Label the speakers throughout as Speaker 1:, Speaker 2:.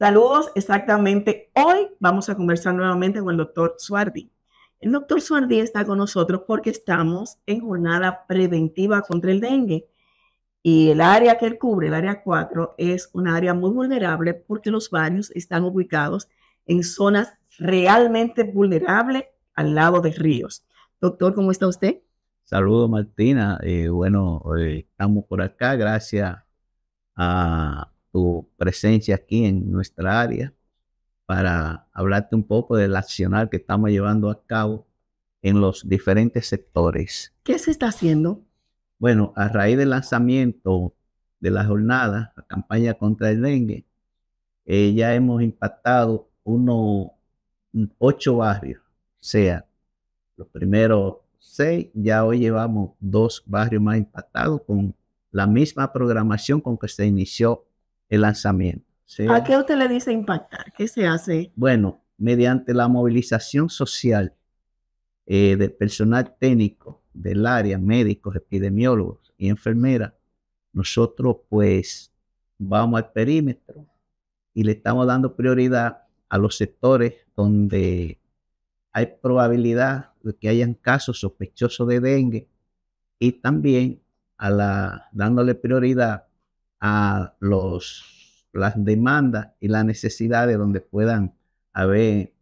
Speaker 1: Saludos, exactamente. Hoy vamos a conversar nuevamente con el doctor Suardi. El doctor Suardi está con nosotros porque estamos en jornada preventiva contra el dengue. Y el área que él cubre, el área 4, es un área muy vulnerable porque los baños están ubicados en zonas realmente vulnerables al lado de ríos. Doctor, ¿cómo está usted?
Speaker 2: Saludos, Martina. Eh, bueno, eh, estamos por acá gracias a tu presencia aquí en nuestra área para hablarte un poco del accionar que estamos llevando a cabo en los diferentes sectores. ¿Qué se está haciendo? Bueno, a raíz del lanzamiento de la jornada, la campaña contra el dengue, eh, ya hemos impactado unos ocho barrios, o sea, los primeros seis, ya hoy llevamos dos barrios más impactados con la misma programación con que se inició el lanzamiento. ¿A qué
Speaker 1: usted le dice impactar? ¿Qué se hace?
Speaker 2: Bueno, mediante la movilización social eh, del personal técnico del área, médicos, epidemiólogos y enfermeras, nosotros pues vamos al perímetro y le estamos dando prioridad a los sectores donde hay probabilidad de que hayan casos sospechosos de dengue y también a la, dándole prioridad a los, las demandas y las necesidades donde puedan haber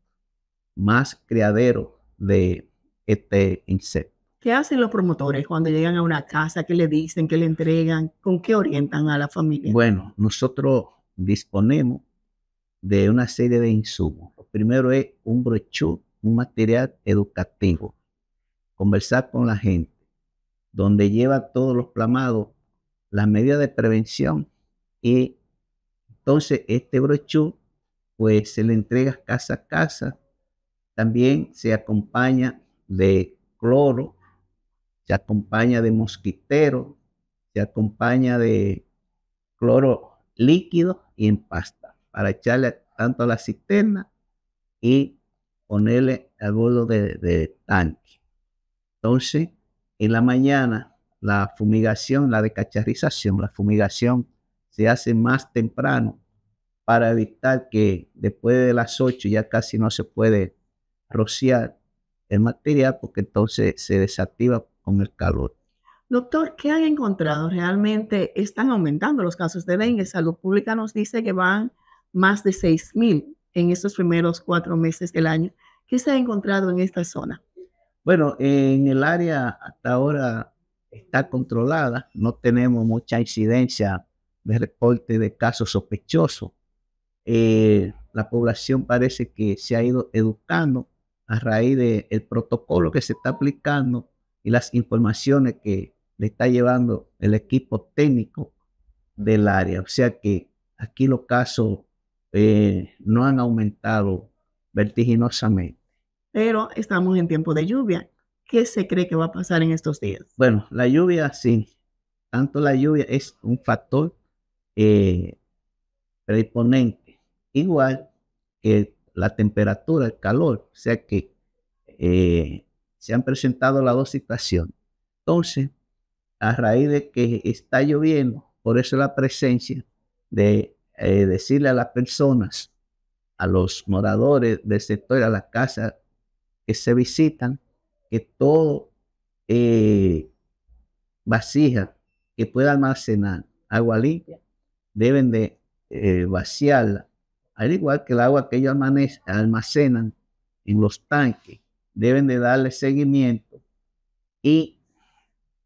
Speaker 2: más criaderos de este insecto.
Speaker 1: ¿Qué hacen los promotores cuando llegan a una casa? ¿Qué le dicen? ¿Qué le entregan? ¿Con qué orientan a
Speaker 2: la familia? Bueno, nosotros disponemos de una serie de insumos. Lo primero es un brochure, un material educativo. Conversar con la gente, donde lleva todos los plamados las medidas de prevención y entonces este brochú pues se le entrega casa a casa. También se acompaña de cloro, se acompaña de mosquitero, se acompaña de cloro líquido y en pasta para echarle tanto a la cisterna y ponerle al bordo de, de tanque. Entonces, en la mañana la fumigación, la decacharización la fumigación se hace más temprano para evitar que después de las 8 ya casi no se puede rociar el material porque entonces se desactiva con el calor.
Speaker 1: Doctor, ¿qué han encontrado? Realmente están aumentando los casos de dengue. Salud Pública nos dice que van más de 6.000 en estos primeros cuatro meses del año. ¿Qué se ha encontrado en esta zona?
Speaker 2: Bueno, en el área hasta ahora está controlada, no tenemos mucha incidencia de reporte de casos sospechosos. Eh, la población parece que se ha ido educando a raíz del el protocolo que se está aplicando y las informaciones que le está llevando el equipo técnico del área. O sea que aquí los casos eh, no han aumentado vertiginosamente.
Speaker 1: Pero estamos en tiempo de lluvia ¿Qué se cree que va a pasar en estos días?
Speaker 2: Bueno, la lluvia sí. Tanto la lluvia es un factor eh, Igual que la temperatura, el calor. O sea que eh, se han presentado las dos situaciones. Entonces, a raíz de que está lloviendo, por eso la presencia de eh, decirle a las personas, a los moradores del sector, a las casas que se visitan, que todo eh, vasija que pueda almacenar agua limpia deben de eh, vaciarla, al igual que el agua que ellos almacenan en los tanques, deben de darle seguimiento y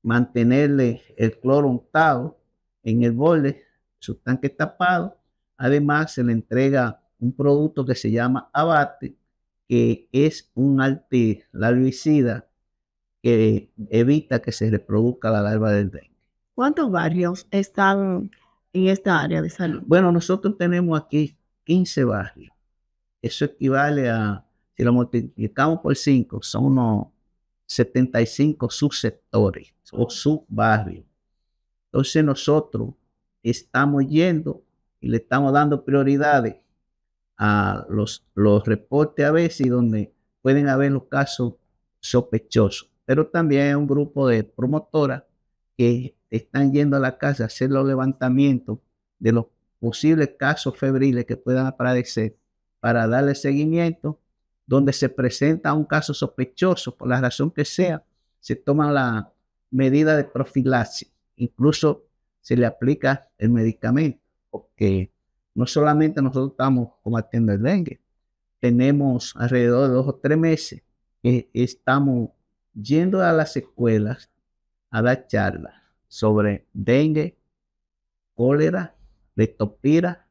Speaker 2: mantenerle el cloro untado en el borde, su tanque tapado. Además, se le entrega un producto que se llama abate, que es un alti larvicida que evita que se reproduzca la larva del dengue.
Speaker 1: ¿Cuántos barrios están en esta área de salud?
Speaker 2: Bueno, nosotros tenemos aquí 15 barrios. Eso equivale a, si lo multiplicamos por 5, son unos 75 subsectores o subbarrios. Entonces nosotros estamos yendo y le estamos dando prioridades a los, los reportes a veces donde pueden haber los casos sospechosos. Pero también hay un grupo de promotoras que están yendo a la casa a hacer los levantamientos de los posibles casos febriles que puedan aparecer para darle seguimiento, donde se presenta un caso sospechoso, por la razón que sea, se toma la medida de profilaxis, incluso se le aplica el medicamento, porque no solamente nosotros estamos combatiendo el dengue, tenemos alrededor de dos o tres meses que estamos yendo a las escuelas a dar charlas sobre dengue, cólera, leptopira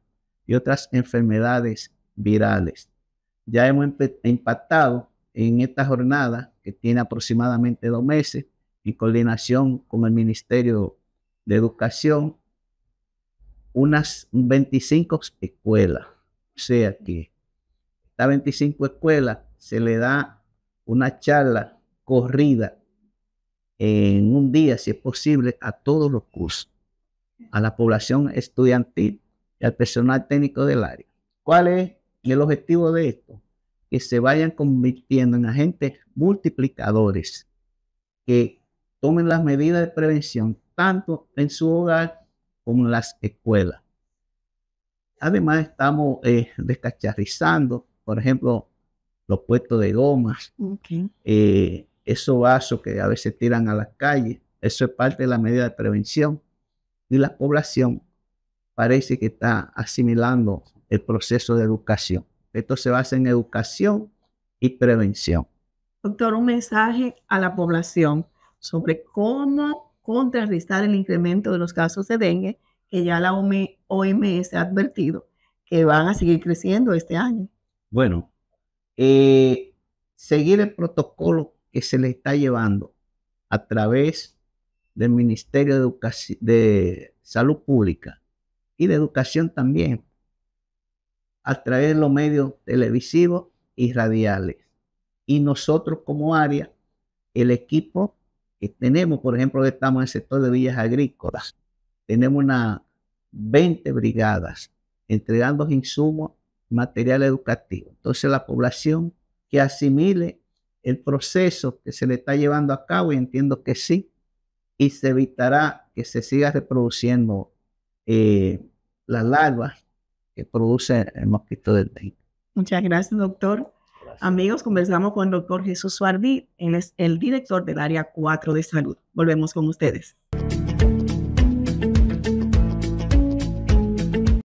Speaker 2: y otras enfermedades virales. Ya hemos impactado en esta jornada que tiene aproximadamente dos meses en coordinación con el Ministerio de Educación unas 25 escuelas. O sea que a 25 escuelas se le da una charla corrida en un día, si es posible, a todos los cursos, a la población estudiantil y al personal técnico del área. ¿Cuál es el objetivo de esto? Que se vayan convirtiendo en agentes multiplicadores, que tomen las medidas de prevención tanto en su hogar con las escuelas. Además, estamos eh, descacharrizando, por ejemplo, los puestos de gomas, eh, esos vasos que a veces tiran a las calles. Eso es parte de la medida de prevención. Y la población parece que está asimilando el proceso de educación. Esto se basa en educación y prevención.
Speaker 1: Doctor, un mensaje a la población sobre cómo contrarrestar el incremento de los casos de dengue, que ya la OMS ha advertido que van a seguir creciendo este año.
Speaker 2: Bueno, eh, seguir el protocolo que se le está llevando a través del Ministerio de, de Salud Pública y de Educación también, a través de los medios televisivos y radiales. Y nosotros como área, el equipo que tenemos, por ejemplo, estamos en el sector de villas agrícolas, tenemos unas 20 brigadas entregando insumos, material educativo. Entonces la población que asimile el proceso que se le está llevando a cabo, y entiendo que sí, y se evitará que se siga reproduciendo eh, las larvas que produce el mosquito del dengue.
Speaker 1: Muchas gracias, doctor. Amigos, conversamos con el doctor Jesús Suardí, él es el director del área 4 de salud. Volvemos con ustedes.